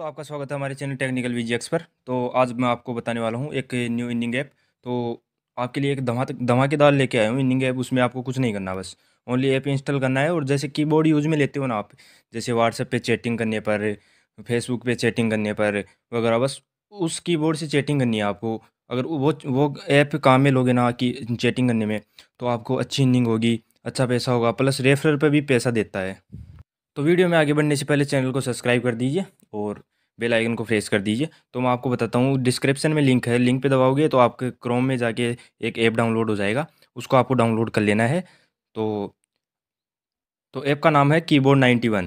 दोस्तों आपका स्वागत है हमारे चैनल टेक्निकल वी पर तो आज मैं आपको बताने वाला हूँ एक न्यू इनिंग ऐप तो आपके लिए एक धमा धमाकेदार लेके आया हूँ इनिंग ऐप उसमें आपको कुछ नहीं करना बस ओनली ऐप इंस्टॉल करना है और जैसे कीबोर्ड यूज में लेते हो ना आप जैसे व्हाट्सएप पे चैटिंग करने पर फेसबुक पर चैटिंग करने पर वगैरह बस उस की से चैटिंग करनी है आपको अगर वो वो ऐप काम में लोगे ना कि चैटिंग करने में तो आपको अच्छी इनिंग होगी अच्छा पैसा होगा प्लस रेफरल पर भी पैसा देता है तो वीडियो में आगे बढ़ने से पहले चैनल को सब्सक्राइब कर दीजिए और बेल आइकन को प्रेस कर दीजिए तो मैं आपको बताता हूँ डिस्क्रिप्शन में लिंक है लिंक पे दबाओगे तो आपके क्रोम में जाके एक ऐप डाउनलोड हो जाएगा उसको आपको डाउनलोड कर लेना है तो तो ऐप का नाम है कीबोर्ड नाइन्टी वन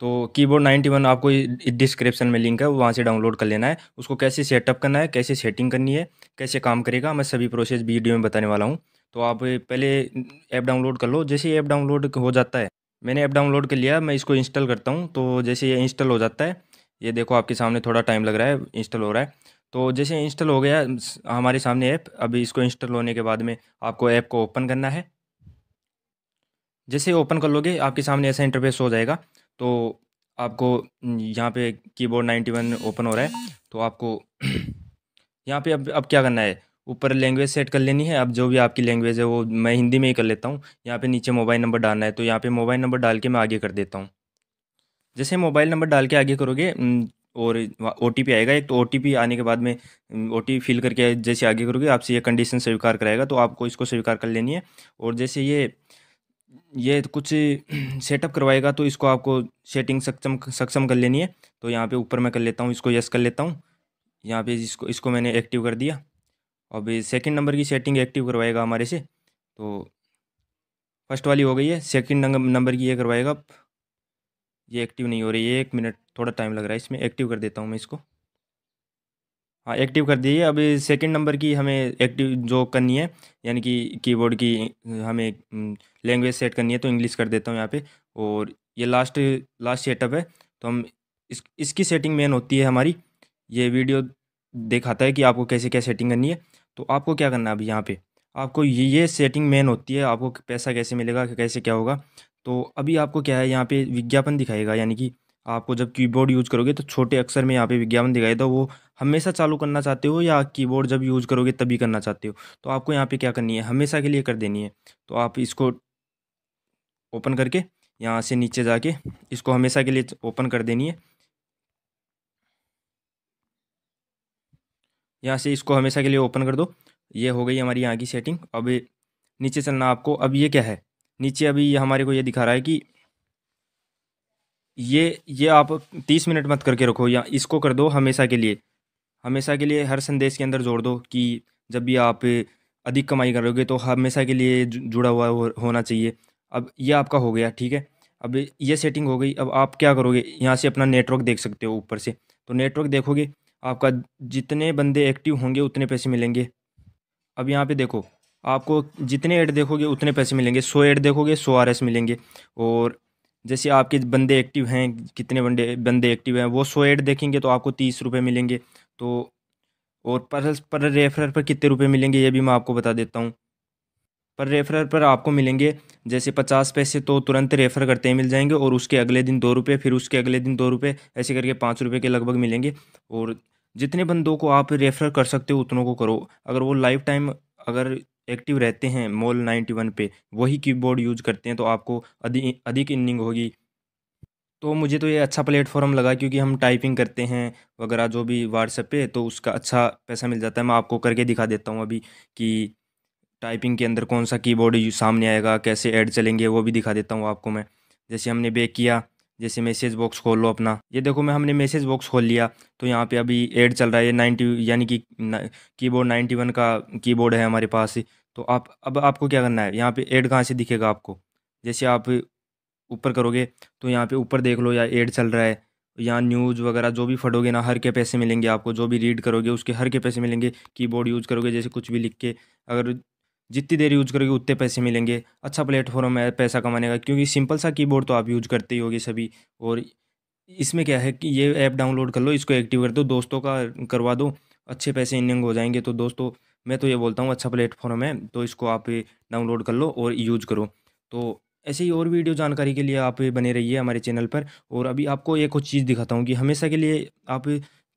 तो कीबोर्ड 91 आपको डिस्क्रिप्शन में लिंक है वहाँ से डाउनलोड कर लेना है उसको कैसे सेटअप करना है कैसे सेटिंग करनी है कैसे काम करेगा मैं सभी प्रोसेस वीडियो में बताने वाला हूँ तो आप पहले ऐप डाउनलोड कर लो जैसे ऐप डाउनलोड हो जाता है मैंने ऐप डाउनलोड कर लिया मैं इसको इंस्टॉल करता हूँ तो जैसे ये इंस्टॉल हो जाता है ये देखो आपके सामने थोड़ा टाइम लग रहा है इंस्टॉल हो रहा है तो जैसे इंस्टॉल हो गया हमारे सामने ऐप अभी इसको इंस्टॉल होने के बाद में आपको ऐप को ओपन करना है जैसे ओपन कर लोगे आपके सामने ऐसा इंटरफेस हो जाएगा तो आपको यहाँ पे कीबोर्ड 91 ओपन हो रहा है तो आपको यहाँ पे अब अब क्या करना है ऊपर लैंग्वेज सेट कर लेनी है अब जो भी आपकी लैंग्वेज है वो मैं हिंदी में ही कर लेता हूँ यहाँ पे नीचे मोबाइल नंबर डालना है तो यहाँ पे मोबाइल नंबर डाल के मैं आगे कर देता हूँ जैसे मोबाइल नंबर डाल के आगे करोगे और ओ टी पी आएगा एक तो ओ टी पी आने के बाद में ओ टी फिल करके जैसे आगे करोगे आपसे ये कंडीशन स्वीकार कराएगा तो आपको इसको स्वीकार कर लेनी है और जैसे ये ये कुछ सेटअप करवाएगा तो इसको आपको सेटिंग सक्षम सक्षम कर लेनी है तो यहाँ पे ऊपर मैं कर लेता हूँ इसको यस कर लेता हूँ यहाँ पे इसको इसको मैंने एक्टिव कर दिया अब सेकंड नंबर की सेटिंग एक्टिव करवाएगा हमारे से तो फर्स्ट वाली हो गई है सेकंड नंबर की ये करवाएगा ये एक्टिव नहीं हो रही है एक मिनट थोड़ा टाइम लग रहा है इसमें एक्टिव कर देता हूँ मैं इसको हाँ एक्टिव कर दिए अभी सेकंड नंबर की हमें एक्टिव जो करनी है यानी कि कीबोर्ड की हमें लैंग्वेज हम्म, सेट करनी है तो इंग्लिश कर देता हूँ यहाँ पे और ये लास्ट लास्ट सेटअप है तो हम इस इसकी सेटिंग मेन होती है हमारी ये वीडियो दिखाता है कि आपको कैसे क्या सेटिंग करनी है तो आपको क्या करना है अभी यहाँ पर आपको ये ये सेटिंग मेन होती है आपको पैसा कैसे मिलेगा कैसे क्या होगा तो अभी आपको क्या है यहाँ पे विज्ञापन दिखाएगा यानी कि आपको जब कीबोर्ड यूज करोगे तो छोटे अक्षर में यहाँ पे विज्ञापन दिखाई तो वो हमेशा चालू करना चाहते हो या कीबोर्ड जब यूज करोगे तभी करना चाहते हो तो आपको यहाँ पर क्या करनी है हमेशा के लिए कर देनी है तो आप इसको ओपन करके यहाँ से नीचे जाके इसको हमेशा के लिए ओपन कर देनी है यहाँ से इसको हमेशा के लिए ओपन कर दो ये हो गई हमारी यहाँ की सेटिंग अब नीचे चलना आपको अब ये क्या है नीचे अभी ये हमारे को ये दिखा रहा है कि ये ये आप तीस मिनट मत करके रखो या इसको कर दो हमेशा के लिए हमेशा के लिए हर संदेश के अंदर जोड़ दो कि जब भी आप अधिक कमाई करोगे तो हमेशा के लिए जुड़ा हुआ होना चाहिए अब ये आपका हो गया ठीक है अब ये सेटिंग हो गई अब आप क्या करोगे यहाँ से अपना नेटवर्क देख सकते हो ऊपर से तो नेटवर्क देखोगे आपका जितने बंदे एक्टिव होंगे उतने पैसे मिलेंगे अब यहाँ पे देखो आपको जितने ऐड देखोगे उतने पैसे मिलेंगे सौ ऐड देखोगे सौ आर मिलेंगे और जैसे आपके बंदे एक्टिव हैं कितने बंदे बंदे एक्टिव हैं वो सौ ऐड देखेंगे तो आपको तीस रुपये मिलेंगे तो और पर पर रेफरर पर कितने रुपए मिलेंगे ये भी मैं आपको बता देता हूँ पर रेफर पर आपको मिलेंगे जैसे पचास पैसे तो तुरंत रेफ़र करते ही मिल जाएंगे और उसके अगले दिन दो रुपये फिर उसके अगले दिन दो रुपये ऐसे करके पाँच रुपये के लगभग मिलेंगे और जितने बंदों को आप रेफ़र कर सकते हो उतनों को करो अगर वो लाइफ टाइम अगर एक्टिव रहते हैं मॉल नाइन्टी वन पे वही कीबोर्ड यूज करते हैं तो आपको अधिक अधिक इनिंग होगी तो मुझे तो ये अच्छा प्लेटफॉर्म लगा क्योंकि हम टाइपिंग करते हैं वगैरह जो भी व्हाट्सएप पे तो उसका अच्छा पैसा मिल जाता है मैं आपको करके दिखा देता हूँ अभी कि टाइपिंग के अंदर कौन सा कीबोर्ड सामने आएगा कैसे ऐड चलेंगे वो भी दिखा देता हूँ आपको मैं जैसे हमने बेक किया जैसे मैसेज बॉक्स खोल लो अपना ये देखो मैं हमने मैसेज बॉक्स खोल लिया तो यहाँ पे अभी एड चल रहा है नाइन्टी यानी कि कीबोर्ड नाइन्टी वन का कीबोर्ड है हमारे पास तो आप अब आपको क्या करना है यहाँ पे एड कहाँ से दिखेगा आपको जैसे आप ऊपर करोगे तो यहाँ पे ऊपर देख लो या एड चल रहा है या न्यूज़ वगैरह जो भी फटोगे ना हर के पैसे मिलेंगे आपको जो भी रीड करोगे उसके हर के पैसे मिलेंगे कीबोर्ड यूज़ करोगे जैसे कुछ भी लिख के अगर जितनी देर यूज़ करोगे उतने पैसे मिलेंगे अच्छा प्लेटफॉर्म है पैसा कमाने का क्योंकि सिंपल सा कीबोर्ड तो आप यूज करते ही होगे सभी और इसमें क्या है कि ये ऐप डाउनलोड कर लो इसको एक्टिव कर दो दोस्तों का करवा दो अच्छे पैसे इनिंग हो जाएंगे तो दोस्तों मैं तो ये बोलता हूँ अच्छा प्लेटफॉर्म है तो इसको आप डाउनलोड कर लो और यूज करो तो ऐसे ही और वीडियो जानकारी के लिए आप बने रहिए हमारे चैनल पर और अभी आपको एक और चीज़ दिखाता हूँ कि हमेशा के लिए आप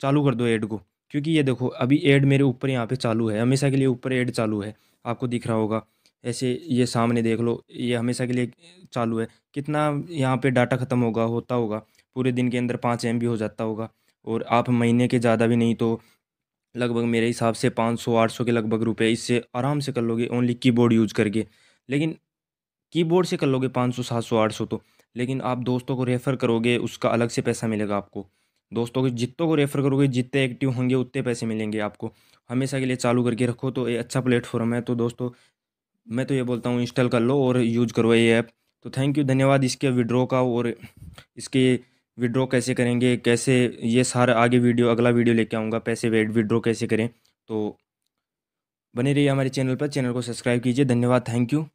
चालू कर दो ऐड को क्योंकि ये देखो अभी ऐड मेरे ऊपर यहाँ पे चालू है हमेशा के लिए ऊपर ऐड चालू है आपको दिख रहा होगा ऐसे ये सामने देख लो ये हमेशा के लिए चालू है कितना यहाँ पे डाटा ख़त्म होगा होता होगा पूरे दिन के अंदर पाँच एम हो जाता होगा और आप महीने के ज़्यादा भी नहीं तो लगभग मेरे हिसाब से पाँच सौ आठ सौ के लगभग रुपए इससे आराम से कर लोगे ओनली कीबोर्ड यूज करके लेकिन कीबोर्ड से कर लोगे पाँच सौ सात सौ आठ सौ तो लेकिन आप दोस्तों को रेफ़र करोगे उसका अलग से पैसा मिलेगा आपको दोस्तों के जितों को रेफ़र करोगे जितने एक्टिव होंगे उतने पैसे मिलेंगे आपको हमेशा के लिए चालू करके रखो तो ये अच्छा प्लेटफॉर्म है तो दोस्तों मैं तो ये बोलता हूँ इंस्टॉल कर लो और यूज करो ये ऐप तो थैंक यू धन्यवाद इसके विड्रो का और इसके विड्रो कैसे करेंगे कैसे ये सारा आगे वीडियो अगला वीडियो लेके आऊँगा पैसे वेट कैसे करें तो बने रहिए हमारे चैनल पर चैनल को सब्सक्राइब कीजिए धन्यवाद थैंक यू